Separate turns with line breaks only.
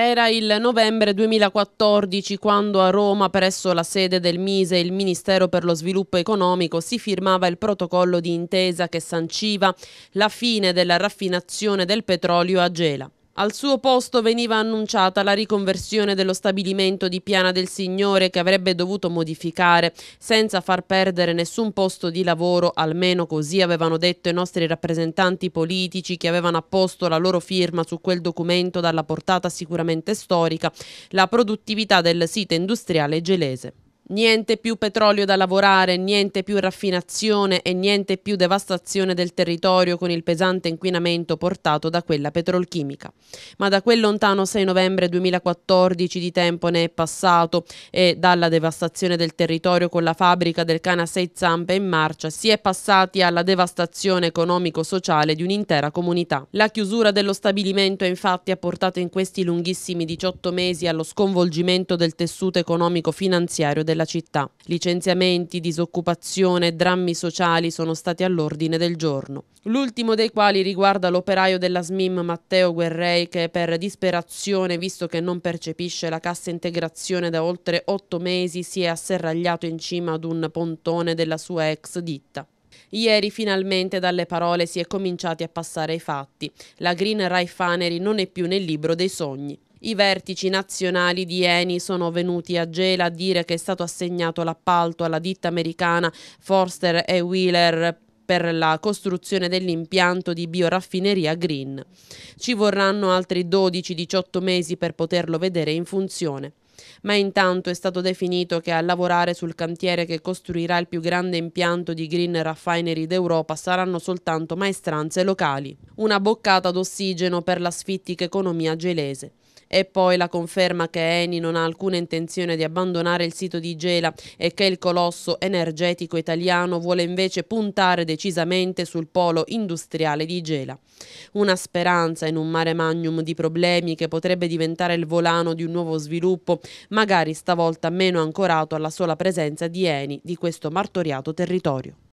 Era il novembre 2014 quando a Roma, presso la sede del Mise, il Ministero per lo Sviluppo Economico, si firmava il protocollo di intesa che sanciva la fine della raffinazione del petrolio a Gela. Al suo posto veniva annunciata la riconversione dello stabilimento di Piana del Signore che avrebbe dovuto modificare senza far perdere nessun posto di lavoro, almeno così avevano detto i nostri rappresentanti politici che avevano apposto la loro firma su quel documento dalla portata sicuramente storica, la produttività del sito industriale gelese. Niente più petrolio da lavorare, niente più raffinazione e niente più devastazione del territorio con il pesante inquinamento portato da quella petrolchimica. Ma da quel lontano 6 novembre 2014 di tempo ne è passato e dalla devastazione del territorio con la fabbrica del Cana 6 Zampe in marcia si è passati alla devastazione economico-sociale di un'intera comunità. La chiusura dello stabilimento infatti ha portato in questi lunghissimi 18 mesi allo sconvolgimento del tessuto economico-finanziario della della città. Licenziamenti, disoccupazione, drammi sociali sono stati all'ordine del giorno. L'ultimo dei quali riguarda l'operaio della SMIM Matteo Guerrei che per disperazione, visto che non percepisce la cassa integrazione da oltre otto mesi, si è asserragliato in cima ad un pontone della sua ex ditta. Ieri finalmente dalle parole si è cominciati a passare ai fatti. La Green Rai Faneri non è più nel libro dei sogni. I vertici nazionali di Eni sono venuti a Gela a dire che è stato assegnato l'appalto alla ditta americana Forster e Wheeler per la costruzione dell'impianto di bioraffineria Green. Ci vorranno altri 12-18 mesi per poterlo vedere in funzione ma intanto è stato definito che a lavorare sul cantiere che costruirà il più grande impianto di green raffinery d'Europa saranno soltanto maestranze locali. Una boccata d'ossigeno per la sfittica economia gelese. E poi la conferma che Eni non ha alcuna intenzione di abbandonare il sito di Gela e che il colosso energetico italiano vuole invece puntare decisamente sul polo industriale di Gela. Una speranza in un mare magnum di problemi che potrebbe diventare il volano di un nuovo sviluppo, magari stavolta meno ancorato alla sola presenza di Eni di questo martoriato territorio.